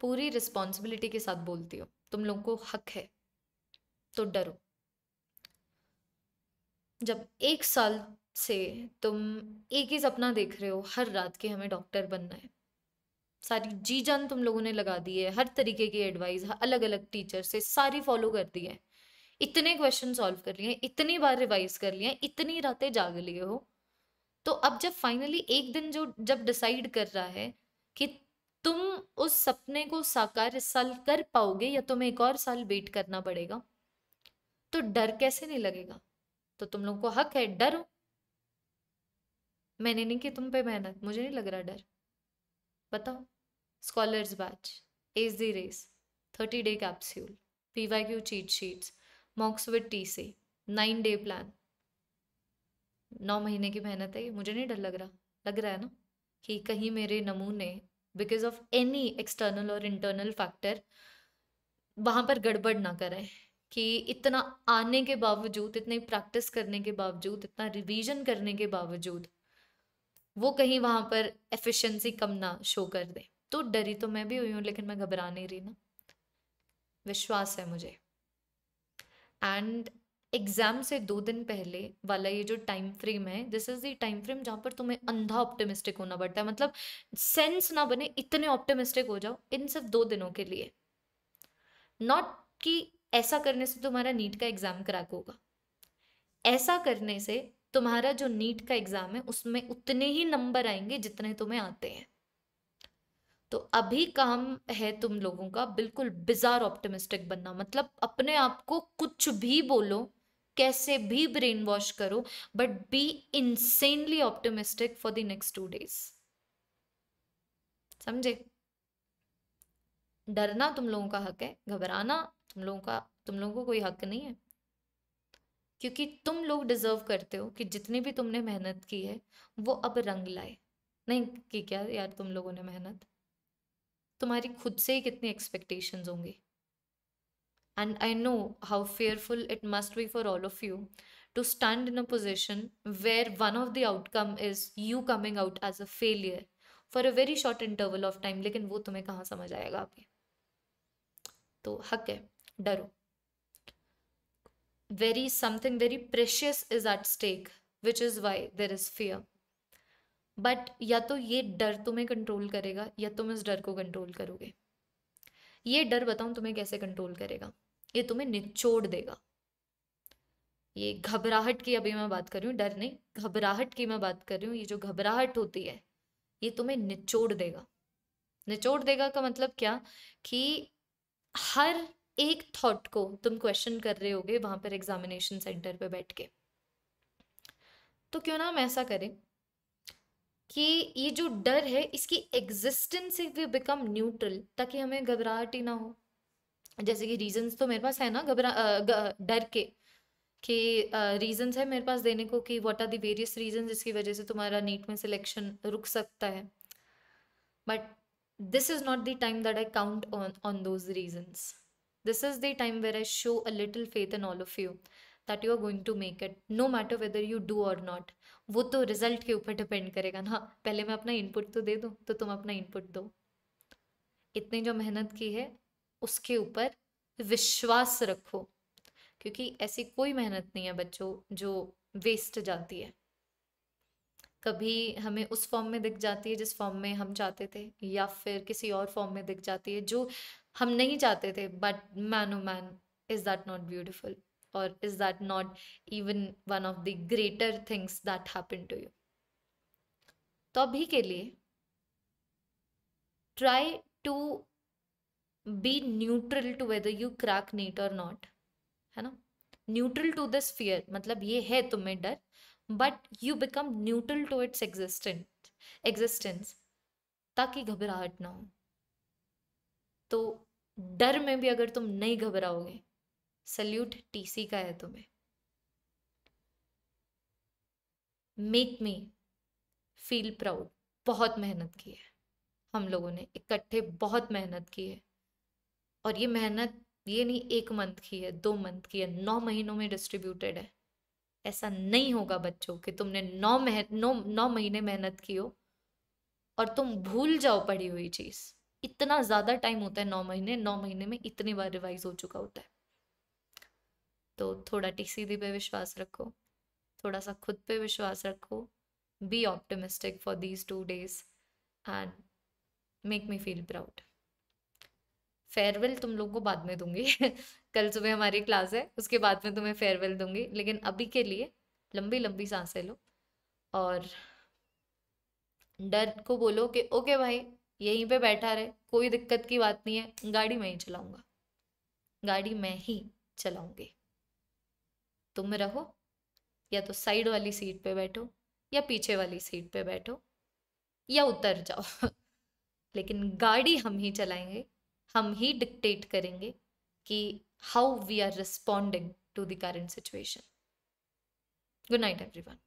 पूरी रिस्पॉन्सिबिलिटी के साथ बोलती हो तुम लोगों को हक है तो डरो जब एक साल से तुम एक ही सपना देख रहे हो हर रात के हमें डॉक्टर बनना है सारी जी जान तुम लोगों ने लगा दी है हर तरीके की एडवाइस अलग अलग टीचर से सारी फॉलो कर दी है इतने क्वेश्चन सॉल्व कर लिए इतनी बार रिवाइज कर लिए इतनी रातें जाग लिए हो तो अब जब फाइनली एक दिन जो जब डिसाइड कर रहा है कि तुम उस सपने को साकार साल कर पाओगे या तुम्हें एक और साल वेट करना पड़ेगा तो डर कैसे नहीं लगेगा तो तुम लोगों को हक है डर मैंने नहीं की तुम पे मेहनत मुझे नहीं लग रहा डर बताओ scholars batch edge the race thirty day capsule Y Q cheat sheets mocks with T से नाइन डे प्लान नौ महीने की मेहनत है मुझे नहीं डर लग रहा लग रहा है ना कि कहीं मेरे नमूने बिकॉज ऑफ एनी एक्सटर्नल और इंटरनल फैक्टर वहाँ पर गड़बड़ ना करें कि इतना आने के बावजूद इतनी प्रैक्टिस करने के बावजूद इतना रिवीजन करने के बावजूद वो कहीं वहाँ पर एफिशिएंसी कम ना शो कर दे तो डरी तो मैं भी हुई हूँ लेकिन मैं घबरा नहीं रही ना विश्वास है मुझे एंड एग्जाम से दो दिन पहले वाला ये जो टाइम फ्रेम है this is the time frame जहाँ पर तुम्हें अंधा ऑप्टिमिस्टिक होना पड़ता है मतलब सेंस ना बने इतने ऑप्टिमिस्टिक हो जाओ इन सिर्फ दो दिनों के लिए नॉट कि ऐसा करने से तुम्हारा नीट का एग्जाम क्रैक होगा ऐसा करने से तुम्हारा जो नीट का एग्जाम है उसमें उतने ही नंबर आएंगे जितने तुम्हें आते हैं तो अभी काम है तुम लोगों का बिल्कुल बिजार ऑप्टिमिस्टिक बनना मतलब अपने आप को कुछ भी बोलो कैसे भी ब्रेन वॉश करो but be insanely optimistic for the next two days समझे डरना तुम लोगों का हक है घबराना तुम लोगों का तुम लोगों को कोई हक नहीं है क्योंकि तुम लोग डिजर्व करते हो कि जितनी भी तुमने मेहनत की है वो अब रंग लाए नहीं कि क्या यार तुम लोगों ने मेहनत तुम्हारी खुद से ही कितनी एक्सपेक्टेशंस होंगी and I know how fearful it must be for all of you to stand in a position where one of the outcome is you coming out as a failure for a very short interval of time लेकिन वो तुम्हें कहाँ समझ आएगा अभी तो हक है डरो very something very precious is at stake which is why there is fear but या तो ये डर तुम्हें कंट्रोल करेगा या तुम इस डर को कंट्रोल करोगे ये डर बताऊं तुम्हें कैसे कंट्रोल करेगा ये तुम्हें निचोड़ देगा ये घबराहट की अभी मैं बात कर रही हूँ डर नहीं घबराहट की मैं बात कर रही हूँ ये जो घबराहट होती है ये तुम्हें निचोड़ देगा निचोड़ देगा का मतलब क्या कि हर एक थॉट को तुम क्वेश्चन कर रहे होगे वहां पर एग्जामिनेशन सेंटर पे बैठ के तो क्यों ना हम ऐसा करें कि ये जो डर है इसकी एग्जिस्टेंस से वी बिकम न्यूट्रल ताकि हमें घबराहट ही ना हो जैसे कि रीजंस तो मेरे पास है ना घबरा डर के कि रीजंस है मेरे पास देने को कि what are the various reason जिसकी वजह से तुम्हारा नीट में सिलेक्शन रुक सकता है but this is not the time that I count on on those reasons this is the time where I show a little faith in all of you that you are going to make it no matter whether you do or not वो तो result के ऊपर depend करेगा ना पहले मैं अपना input तो दे दूँ तो तुम अपना इनपुट दो इतनी जो मेहनत की है उसके ऊपर विश्वास रखो क्योंकि ऐसी कोई मेहनत नहीं है बच्चों जो वेस्ट जाती है कभी हमें उस फॉर्म में दिख जाती है जिस फॉर्म में हम चाहते थे या फिर किसी और फॉर्म में दिख जाती है जो हम नहीं चाहते थे but man oh man is that not beautiful or is that not even one of the greater things that happened to you तो अभी के लिए try to be neutral to whether you crack NEET or not है ना neutral to this fear मतलब ये है तुम्हें डर but you become neutral to its existent existence ताकि घबराहट ना हो तो डर में भी अगर तुम नहीं घबराओगे सल्यूट टीसी का है तुम्हें मेक मी फील प्राउड बहुत मेहनत की है हम लोगों ने इकट्ठे बहुत मेहनत की है और ये मेहनत ये नहीं एक मंथ की है दो मंथ की है नौ महीनों में डिस्ट्रीब्यूटेड है ऐसा नहीं होगा बच्चों कि तुमने नौ मह नौ नौ महीने मेहनत की हो और तुम भूल जाओ पड़ी हुई चीज़ इतना ज़्यादा टाइम होता है नौ महीने नौ महीने में इतनी बार रिवाइज हो चुका होता है तो थोड़ा दी पे विश्वास रखो थोड़ा सा खुद पे विश्वास रखो be optimistic for these two days and make me feel proud farewell तुम लोग को बाद में दूंगी कल सुबह हमारी क्लास है उसके बाद में तुम्हें फेयरवेल दूंगी लेकिन अभी के लिए लंबी लंबी सांसें लो और डर को बोलो कि ओके भाई यहीं पे बैठा रहे कोई दिक्कत की बात नहीं है गाड़ी मैं ही चलाऊंगा गाड़ी मैं ही चलाऊंगी तुम रहो या तो साइड वाली सीट पे बैठो या पीछे वाली सीट पे बैठो या उतर जाओ लेकिन गाड़ी हम ही चलाएंगे हम ही डिक्टेट करेंगे कि how we are responding to the current situation good night everyone